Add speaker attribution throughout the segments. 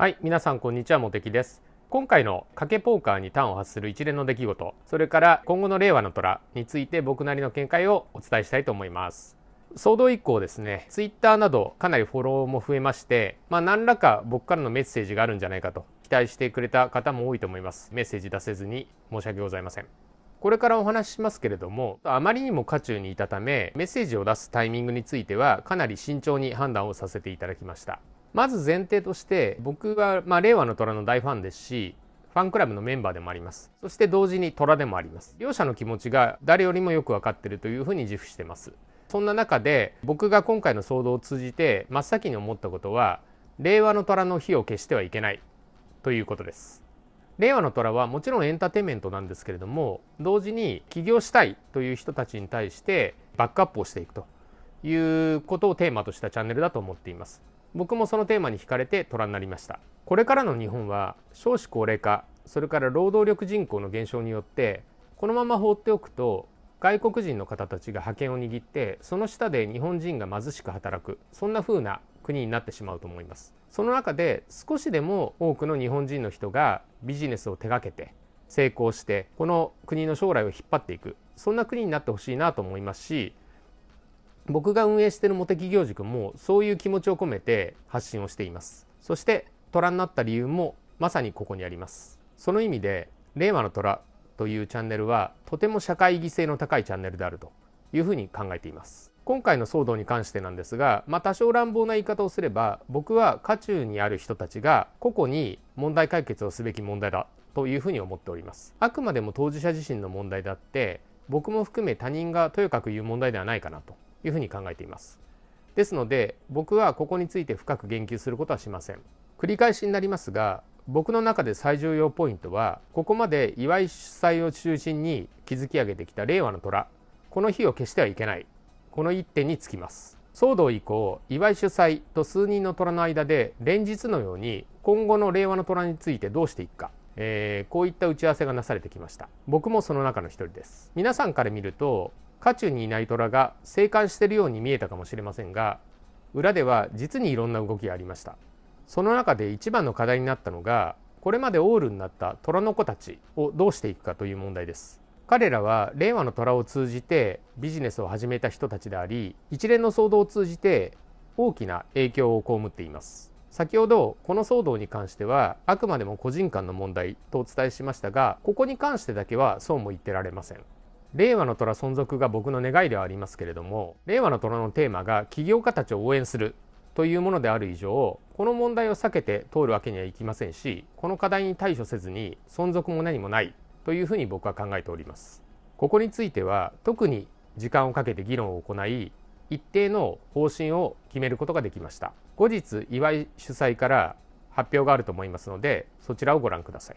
Speaker 1: はい皆さんこんにちは茂木です今回の賭けポーカーに端を発する一連の出来事それから今後の令和の虎について僕なりの見解をお伝えしたいと思います騒動以降ですねツイッターなどかなりフォローも増えまして、まあ、何らか僕からのメッセージがあるんじゃないかと期待してくれた方も多いと思いますメッセージ出せずに申し訳ございませんこれからお話ししますけれどもあまりにも渦中にいたためメッセージを出すタイミングについてはかなり慎重に判断をさせていただきましたまず前提として僕は、まあ、令和の虎の大ファンですしファンクラブのメンバーでもありますそして同時に虎でもあります両者の気持ちが誰よりもよく分かってるというふうに自負してますそんな中で僕が今回の騒動を通じて真っ先に思ったことは令和の虎の火を消してはいけないということです令和の虎はもちろんエンターテインメントなんですけれども同時に起業したいという人たちに対してバックアップをしていくということをテーマとしたチャンネルだと思っています僕もそのテーマに惹かれて虎になりましたこれからの日本は少子高齢化それから労働力人口の減少によってこのまま放っておくと外国人の方たちが覇権を握ってその下で日本人が貧しく働くそんな風な国になってしまうと思いますその中で少しでも多くの日本人の人がビジネスを手掛けて成功してこの国の将来を引っ張っていくそんな国になってほしいなと思いますし僕が運営している茂木行塾もそういう気持ちを込めて発信をしていますそして虎になった理由もまさにここにありますその意味で令和の虎というチャンネルはとても社会犠牲の高いチャンネルであるというふうに考えています今回の騒動に関してなんですが、まあ、多少乱暴な言い方をすれば僕は渦中にある人たちが個々に問題解決をすべき問題だというふうに思っておりますあくまでも当事者自身の問題であって僕も含め他人がとよかく言う問題ではないかなというふうに考えています。ですので僕はここについて深く言及することはしません。繰り返しになりますが僕の中で最重要ポイントはここまで祝い主催を中心に築き上げてきた令和の虎この日を消してはいけないこの一点につきます騒動以降祝い主催と数人の虎の間で連日のように今後の令和の虎についてどうしていくかえー、こういった打ち合わせがなされてきました僕もその中の一人です皆さんから見ると渦中にいない虎が生還しているように見えたかもしれませんが裏では実にいろんな動きがありましたその中で一番の課題になったのがこれまでオールになった虎の子たちをどうしていくかという問題です彼らは令和の虎を通じてビジネスを始めた人たちであり一連の騒動を通じて大きな影響を被っています先ほどこの騒動に関してはあくまでも個人間の問題とお伝えしましたがここに関してだけはそうも言ってられません令和の虎存続が僕の願いではありますけれども令和の虎のテーマが起業家たちを応援するというものである以上この問題を避けて通るわけにはいきませんしこの課題に対処せずに存続も何もないというふうに僕は考えておりますここについては特に時間をかけて議論を行い一定の方針を決めることができました後日岩井主催から発表があると思いますのでそちらをご覧ください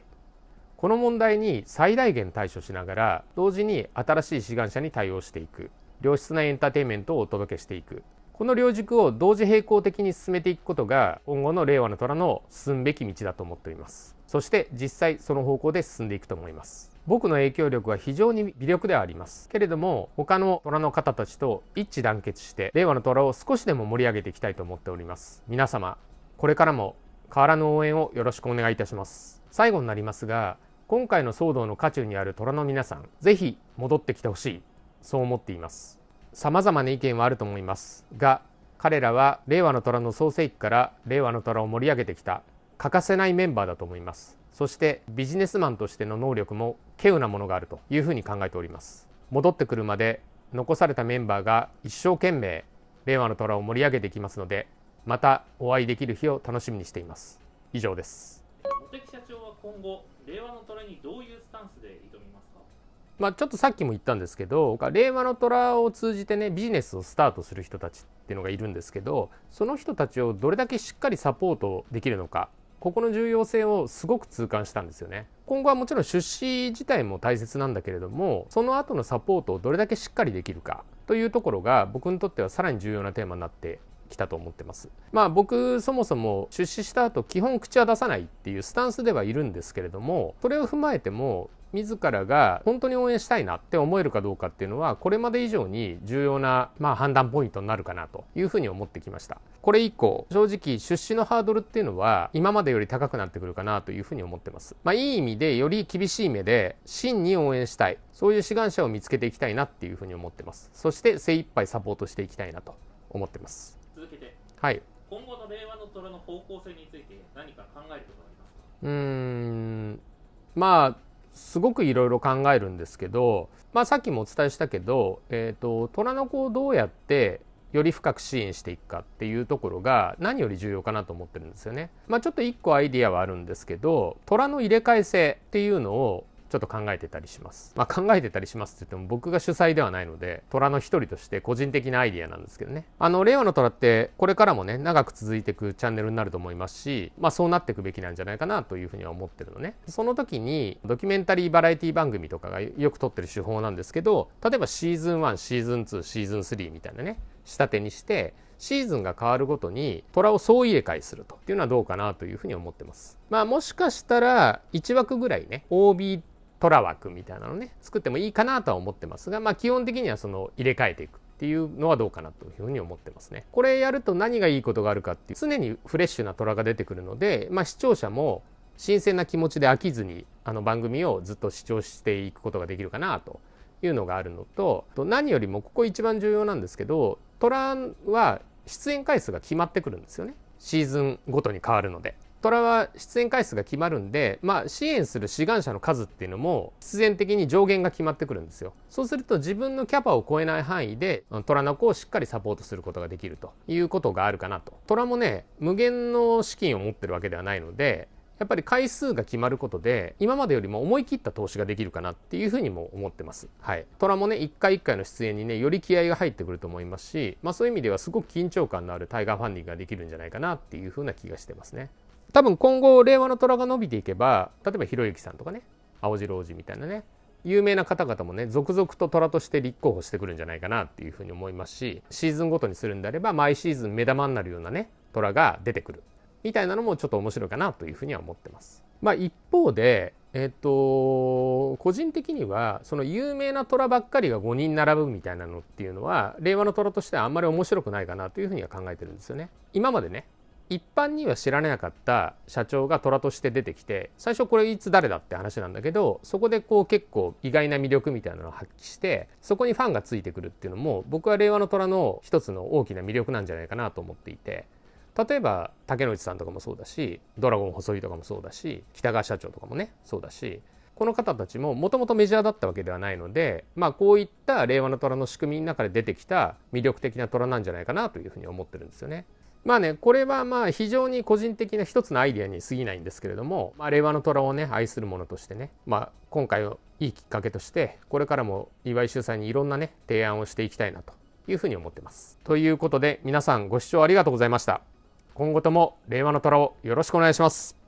Speaker 1: この問題に最大限対処しながら同時に新しい志願者に対応していく良質なエンターテインメントをお届けしていくこの両軸を同時並行的に進めていくことが今後の令和の虎の進むべき道だと思っていますそして実際その方向で進んでいくと思います僕の影響力は非常に微力ではありますけれども他の虎の方たちと一致団結して令和の虎を少しでも盛り上げていきたいと思っております皆様これからも変わらぬ応援をよろしくお願いいたします最後になりますが今回の騒動の渦中にある虎の皆さんぜひ戻ってきてほしいそう思っています様々な意見はあると思いますが彼らは令和の虎の創世期から令和の虎を盛り上げてきた欠かせないメンバーだと思いますそしてビジネスマンとしての能力も稀有なものがあるというふうに考えております戻ってくるまで残されたメンバーが一生懸命令和の虎を盛り上げていきますのでまたお会いできる日を楽しみにしています以上です今後令和の虎にどういうスタンスで挑みますかまあ、ちょっとさっきも言ったんですけど令和の虎を通じてねビジネスをスタートする人たちっていうのがいるんですけどその人たちをどれだけしっかりサポートできるのかここの重要性をすごく痛感したんですよね今後はもちろん出資自体も大切なんだけれどもその後のサポートをどれだけしっかりできるかというところが僕にとってはさらに重要なテーマになって来たと思ってます。まあ僕そもそも出資した後基本口は出さないっていうスタンスではいるんですけれどもそれを踏まえても自らが本当に応援したいなって思えるかどうかっていうのはこれまで以上に重要な、まあ、判断ポイントになるかなというふうに思ってきましたこれ以降正直出資のハードルっていうのは今までより高くなってくるかなというふうに思ってますまあいい意味でより厳しい目で真に応援したいそういう志願者を見つけていきたいなっていうふうに思ってますそして精一杯サポートしていきたいなと思ってますけて、はい、今後の令和の虎の方向性について何か考えることはありますかうんまあすごくいろいろ考えるんですけど、まあ、さっきもお伝えしたけど、えーと、虎の子をどうやってより深く支援していくかっていうところが何より重要かなと思ってるんですよね。まあ、ちょっと1個アイディアはあるんですけど虎の入れ替え性っていうのをちょっと考えてたりします。まあ、考えてたりしますって言っても僕が主催ではないので、虎の一人として個人的なアイディアなんですけどね。あの、令和の虎ってこれからもね、長く続いていくチャンネルになると思いますし、まあそうなっていくべきなんじゃないかなというふうには思ってるのね。その時にドキュメンタリーバラエティ番組とかがよく撮ってる手法なんですけど、例えばシーズン1、シーズン2、シーズン3みたいなね、仕立てにして、シーズンが変わるごとに虎を総入れ替えするとっていうのはどうかなというふうに思ってます。まあもしかしたら1枠ぐらいね、OB 虎枠みたいなのね作ってもいいかなとは思ってますが、まあ、基本的にはその入れ替えていくっていうのはどうかなというふに思ってますね。これやると何がいいことがあるかっていう常にフレッシュな虎が出てくるので、まあ、視聴者も新鮮な気持ちで飽きずにあの番組をずっと視聴していくことができるかなというのがあるのと何よりもここ一番重要なんですけど虎は出演回数が決まってくるんですよねシーズンごとに変わるので。虎は出演回数が決まるんで、まあ、支援する志願者の数っていうのも必然的に上限が決まってくるんですよそうすると自分のキャパを超えない範囲で虎の子をしっかりサポートすることができるということがあるかなと虎もね無限の資金を持ってるわけではないのでやっぱり回数が決まることで今までよりも思い切った投資ができるかなっていうふうにも思ってます。はい、虎もね一回一回の出演にねより気合が入ってくると思いますし、まあ、そういう意味ではすごく緊張感のあるタイガーファンディングができるんじゃないかなっていうふうな気がしてますね。多分今後令和の虎が伸びていけば例えばひろゆきさんとかね青白王子みたいなね有名な方々もね続々と虎として立候補してくるんじゃないかなっていうふうに思いますしシーズンごとにするんであれば毎シーズン目玉になるようなね虎が出てくるみたいなのもちょっと面白いかなというふうには思ってます。まあ、一方でえっと、個人的にはその有名な虎ばっかりが5人並ぶみたいなのっていうのは令和の虎としてはあんまり面白くないかなというふうには考えてるんですよね。今までね一般には知られなかった社長が虎として出てきて最初これいつ誰だって話なんだけどそこでこう結構意外な魅力みたいなのを発揮してそこにファンがついてくるっていうのも僕は令和の虎の一つの大きな魅力なんじゃないかなと思っていて例えば竹野内さんとかもそうだしドラゴン細井とかもそうだし北川社長とかもねそうだしこの方たちももともとメジャーだったわけではないので、まあ、こういった令和の虎の仕組みの中で出てきた魅力的な虎なんじゃないかなというふうに思ってるんですよね。まあねこれはまあ非常に個人的な一つのアイデアに過ぎないんですけれども、まあ、令和の虎をね愛する者としてね、まあ、今回をいいきっかけとしてこれからも岩井秀さんにいろんなね提案をしていきたいなというふうに思ってます。ということで皆さんご視聴ありがとうございました。今後とも令和の虎をよろしくお願いします。